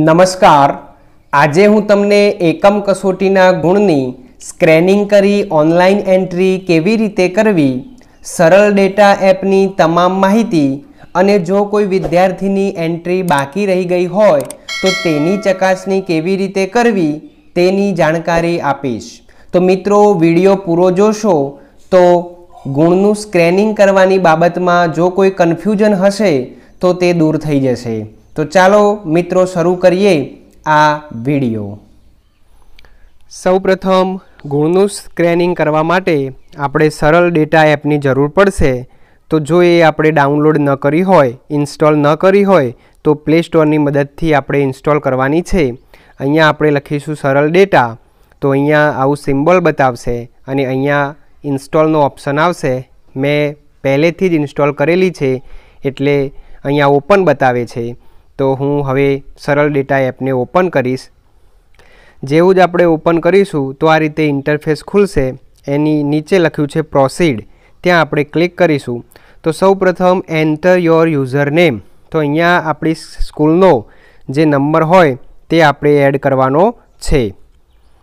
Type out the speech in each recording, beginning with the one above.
નમસ્કાર આજે હું તમને એકમ કસોટીના ગુણની સ્ક્રેનિંગ કરી ઓનલાઈન એન્ટ્રી કેવી રીતે કરવી સરળ ડેટા એપની તમામ માહિતી અને જો કોઈ વિદ્યાર્થીની એન્ટ્રી બાકી રહી ગઈ હોય તો તેની ચકાસણી કેવી રીતે કરવી તેની જાણકારી આપીશ તો મિત્રો વિડીયો પૂરો જોશો તો ગુણનું સ્ક્રેનિંગ કરવાની બાબતમાં જો કોઈ કન્ફ્યુઝન હશે તો તે દૂર થઈ જશે તો ચાલો મિત્રો શરૂ કરીએ આ વિડીયો સૌપ્રથમ ગુણનું સ્ક્રેનિંગ કરવા માટે આપણે સરળ ડેટા એપની જરૂર પડશે તો જો એ આપણે ડાઉનલોડ ન કરી હોય ઇન્સ્ટોલ ન કરી હોય તો પ્લે સ્ટોરની મદદથી આપણે ઇન્સ્ટોલ કરવાની છે અહીંયા આપણે લખીશું સરળ ડેટા તો અહીંયા આવું સિમ્બોલ બતાવશે અને અહીંયા ઇન્સ્ટોલનો ઓપ્શન આવશે મેં પહેલેથી જ ઇન્સ્ટોલ કરેલી છે એટલે અહીંયા ઓપન બતાવે છે તો હું હવે સરળ ડેટા એપને ઓપન કરીશ જેવું જ આપણે ઓપન કરીશું તો આ રીતે ઇન્ટરફેસ ખુલશે એની નીચે લખ્યું છે પ્રોસીડ ત્યાં આપણે ક્લિક કરીશું તો સૌ પ્રથમ એન્ટર યોર યુઝર નેમ તો અહીંયા આપણી સ્કૂલનો જે નંબર હોય તે આપણે એડ કરવાનો છે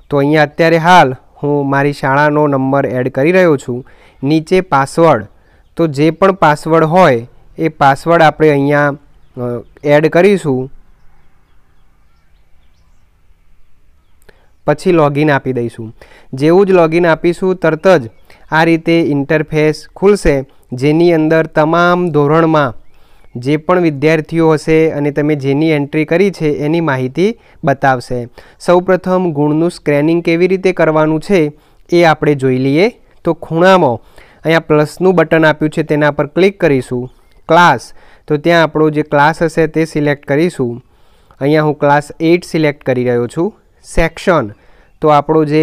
તો અહીંયા અત્યારે હાલ હું મારી શાળાનો નંબર એડ કરી રહ્યો છું નીચે પાસવર્ડ તો જે પણ પાસવર્ડ હોય એ પાસવર્ડ આપણે અહીંયા એડ કરીશું પછી લોગિન આપી દઈશું જેવું જ લોગિન આપીશું તરત જ આ રીતે ઇન્ટરફેસ ખુલશે જેની અંદર તમામ ધોરણમાં જે પણ વિદ્યાર્થીઓ હશે અને તમે જેની એન્ટ્રી કરી છે એની માહિતી બતાવશે સૌપ્રથમ ગુણનું સ્ક્રેનિંગ કેવી રીતે કરવાનું છે એ આપણે જોઈ લઈએ તો ખૂણામાં અહીંયા પ્લસનું બટન આપ્યું છે તેના પર ક્લિક કરીશું ક્લાસ તો ત્યાં આપણો જે ક્લાસ હશે તે સિલેક્ટ કરીશું અહીંયા હું ક્લાસ એઇટ સિલેક્ટ કરી રહ્યો છું સેક્શન તો આપણો જે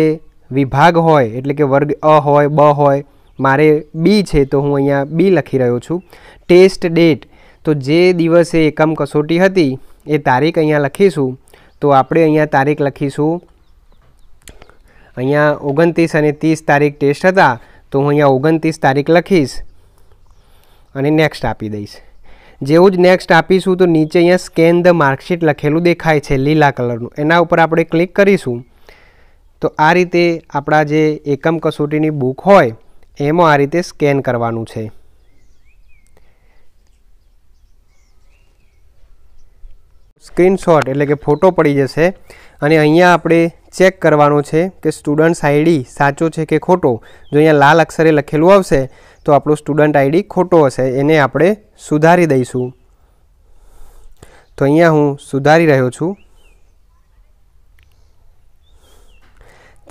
વિભાગ હોય એટલે કે વર્ગ અ હોય બ હોય મારે બી છે તો હું અહીંયા બી લખી રહ્યો છું ટેસ્ટ ડેટ તો જે દિવસે એકમ કસોટી હતી એ તારીખ અહીંયા લખીશું તો આપણે અહીંયા તારીખ લખીશું અહીંયા ઓગણત્રીસ અને ત્રીસ તારીખ ટેસ્ટ હતા તો હું અહીંયા ઓગણત્રીસ તારીખ લખીશ અને નેક્સ્ટ આપી દઈશ જેવું જ નેક્સ્ટ આપીશું તો નીચે અહીંયા સ્કેન ધ માર્કશીટ લખેલું દેખાય છે લીલા કલરનું એના ઉપર આપણે ક્લિક કરીશું તો આ રીતે આપણા જે એકમ કસોટીની બુક હોય એમાં આ રીતે સ્કેન કરવાનું છે સ્ક્રીનશોટ એટલે કે ફોટો પડી જશે અને અહીંયા આપણે ચેક કરવાનું છે કે સ્ટુડન્ટ્સ આઈડી સાચો છે કે ખોટો જો અહીંયા લાલ અક્ષરે લખેલું આવશે તો આપણું સ્ટુડન્ટ આઈડી ખોટો હશે એને આપણે સુધારી દઈશું તો અહીંયા હું સુધારી રહ્યો છું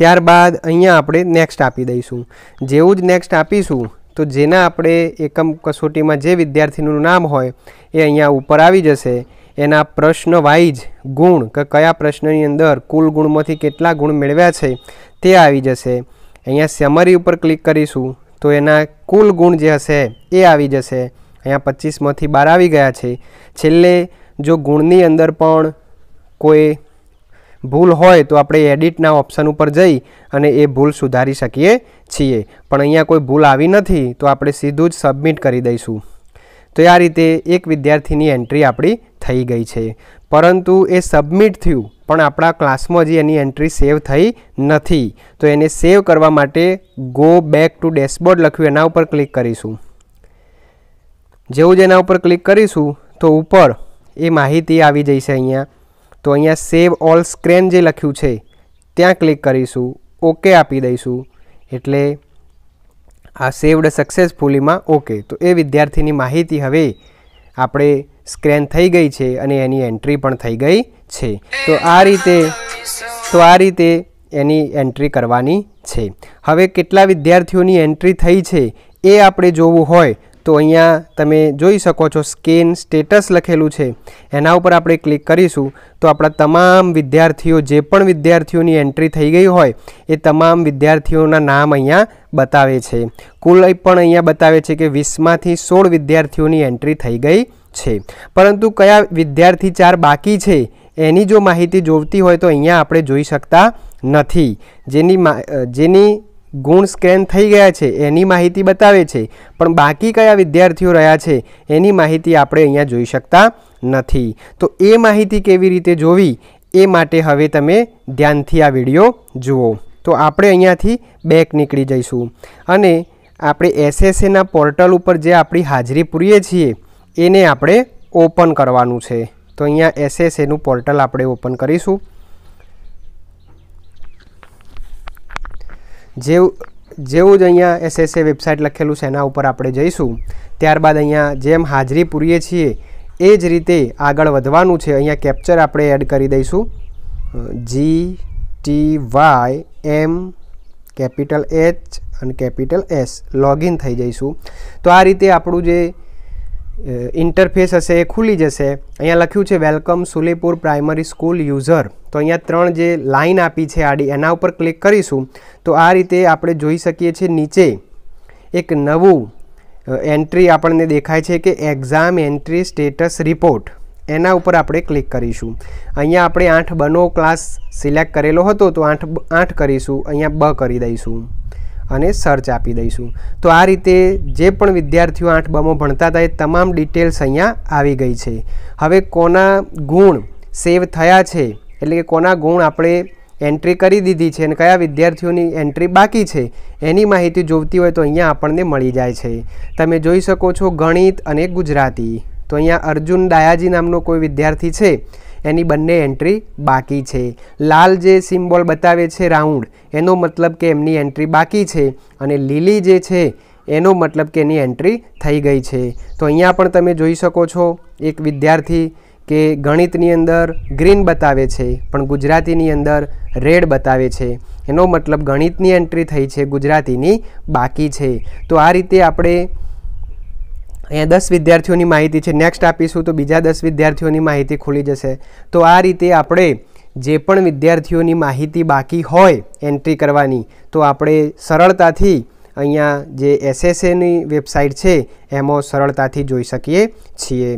ત્યારબાદ અહીંયા આપણે નેક્સ્ટ આપી દઈશું જેવું જ નેક્સ્ટ આપીશું તો જેના આપણે એકમ કસોટીમાં જે વિદ્યાર્થીનું નામ હોય એ અહીંયા ઉપર આવી જશે એના પ્રશ્ન વાઇઝ ગુણ કે કયા પ્રશ્નની અંદર કુલ ગુણમાંથી કેટલા ગુણ મેળવ્યા છે તે આવી જશે અહીંયા સેમરી ઉપર ક્લિક કરીશું તો એના કુલ ગુણ જે હશે એ આવી જશે અહીંયા પચીસમાંથી બાર આવી ગયા છે છેલ્લે જો ગુણની અંદર પણ કોઈ ભૂલ હોય તો આપણે એડિટના ઓપ્શન ઉપર જઈ અને એ ભૂલ સુધારી શકીએ છીએ પણ અહીંયા કોઈ ભૂલ આવી નથી તો આપણે સીધું જ સબમિટ કરી દઈશું તો આ રીતે એક વિદ્યાર્થીની એન્ટ્રી આપણી થઈ ગઈ છે પરંતુ એ સબમિટ થયું પણ આપણા ક્લાસમાં હજી એની એન્ટ્રી સેવ થઈ નથી તો એને સેવ કરવા માટે ગો બેક ટુ ડેશબોર્ડ લખ્યું એના ઉપર ક્લિક કરીશું જેવું જ એના ઉપર ક્લિક કરીશું તો ઉપર એ માહિતી આવી જશે અહીંયા તો અહીંયા સેવ ઓલ સ્ક્રેન જે લખ્યું છે ત્યાં ક્લિક કરીશું ઓકે આપી દઈશું એટલે આ સેવડ સક્સેસફુલીમાં ઓકે તો એ વિદ્યાર્થીની માહિતી હવે આપણે સ્ક્રેન થઈ ગઈ છે અને એની એન્ટ્રી પણ થઈ ગઈ છે તો આ રીતે તો આ રીતે એની એન્ટ્રી કરવાની છે હવે કેટલા વિદ્યાર્થીઓની એન્ટ્રી થઈ છે એ આપણે જોવું હોય તો અહીંયા તમે જોઈ શકો છો સ્કિન સ્ટેટસ લખેલું છે એના ઉપર આપણે ક્લિક કરીશું તો આપડા તમામ વિદ્યાર્થીઓ જે પણ વિદ્યાર્થીઓની એન્ટ્રી થઈ ગઈ હોય એ તમામ વિદ્યાર્થીઓ ના નામ અહીંયા બતાવે છે કુલ પણ અહીંયા બતાવે છે કે 20 માંથી 16 વિદ્યાર્થીઓની એન્ટ્રી થઈ ગઈ છે પરંતુ કયા વિદ્યાર્થી ચાર બાકી છે એની જો માહિતી જોતી હોય તો અહીંયા આપણે જોઈ શકતા નથી જેની જેની ગુણ સ્કેન થઈ ગયા છે એની માહિતી બતાવે છે પણ બાકી કયા વિદ્યાર્થીઓ રહ્યા છે એની માહિતી આપણે અહીંયા જોઈ શકતા નથી તો એ માહિતી કેવી રીતે જોવી એ માટે હવે તમે ધ્યાનથી આ વિડીયો જુઓ તો આપણે અહીંયાથી બેક નીકળી જઈશું અને આપણે એસએસએના પોર્ટલ ઉપર જે આપણી હાજરી પૂરીએ છીએ એને આપણે ઓપન કરવાનું છે તો અહીંયા એસએસએનું પોર્ટલ આપણે ઓપન કરીશું જેવું જેવું જ અહીંયા એસએસએ વેબસાઇટ લખેલું છે એના ઉપર આપણે જઈશું ત્યારબાદ અહીંયા જેમ હાજરી પૂરીએ છીએ એ જ રીતે આગળ વધવાનું છે અહીંયા કેપ્ચર આપણે એડ કરી દઈશું G T Y M capital H અને કેપિટલ એસ લોગિન થઈ જઈશું તો આ રીતે આપણું જે ઇન્ટરફેસ હશે એ ખુલી જશે અહીંયા લખ્યું છે welcome Sulepur primary school user તો અહીંયા ત્રણ જે લાઇન આપી છે આડી એના ઉપર ક્લિક કરીશું તો આ રીતે આપણે જોઈ શકીએ છીએ નીચે એક નવું એન્ટ્રી આપણને દેખાય છે કે એક્ઝામ એન્ટ્રી સ્ટેટસ રિપોર્ટ એના ઉપર આપણે ક્લિક કરીશું અહીંયા આપણે આઠ બનો ક્લાસ સિલેક્ટ કરેલો હતો તો આઠ આઠ કરીશું અહીંયા બ કરી દઈશું અને સર્ચ આપી દઈશું તો આ રીતે જે પણ વિદ્યાર્થીઓ આઠ બમો ભણતા હતા એ તમામ ડિટેલ્સ અહીંયા આવી ગઈ છે હવે કોના ગુણ સેવ થયા છે એટલે કે કોના ગુણ આપણે એન્ટ્રી કરી દીધી છે અને કયા વિદ્યાર્થીઓની એન્ટ્રી બાકી છે એની માહિતી જોઈતી હોય તો અહીંયા આપણને મળી જાય છે તમે જોઈ શકો છો ગણિત અને ગુજરાતી તો અહીંયા અર્જુન દાયાજી નામનો કોઈ વિદ્યાર્થી છે એની બંને એન્ટ્રી બાકી છે લાલ જે સિમ્બોલ બતાવે છે રાઉન્ડ એનો મતલબ કે એમની એન્ટ્રી બાકી છે અને લીલી જે છે એનો મતલબ કે એની એન્ટ્રી થઈ ગઈ છે તો અહીંયા પણ તમે જોઈ શકો છો એક વિદ્યાર્થી કે ગણિતની અંદર ગ્રીન બતાવે છે પણ ગુજરાતીની અંદર રેડ બતાવે છે એનો મતલબ ગણિતની એન્ટ્રી થઈ છે ગુજરાતીની બાકી છે તો આ રીતે આપણે અહીંયા દસ વિદ્યાર્થીઓની માહિતી છે નેક્સ્ટ આપીશું તો બીજા દસ વિદ્યાર્થીઓની માહિતી ખુલી જશે તો આ રીતે આપણે જે પણ વિદ્યાર્થીઓની માહિતી બાકી હોય એન્ટ્રી કરવાની તો આપણે સરળતાથી અહીંયા જે એસએસએની વેબસાઇટ છે એમાં સરળતાથી જોઈ શકીએ છીએ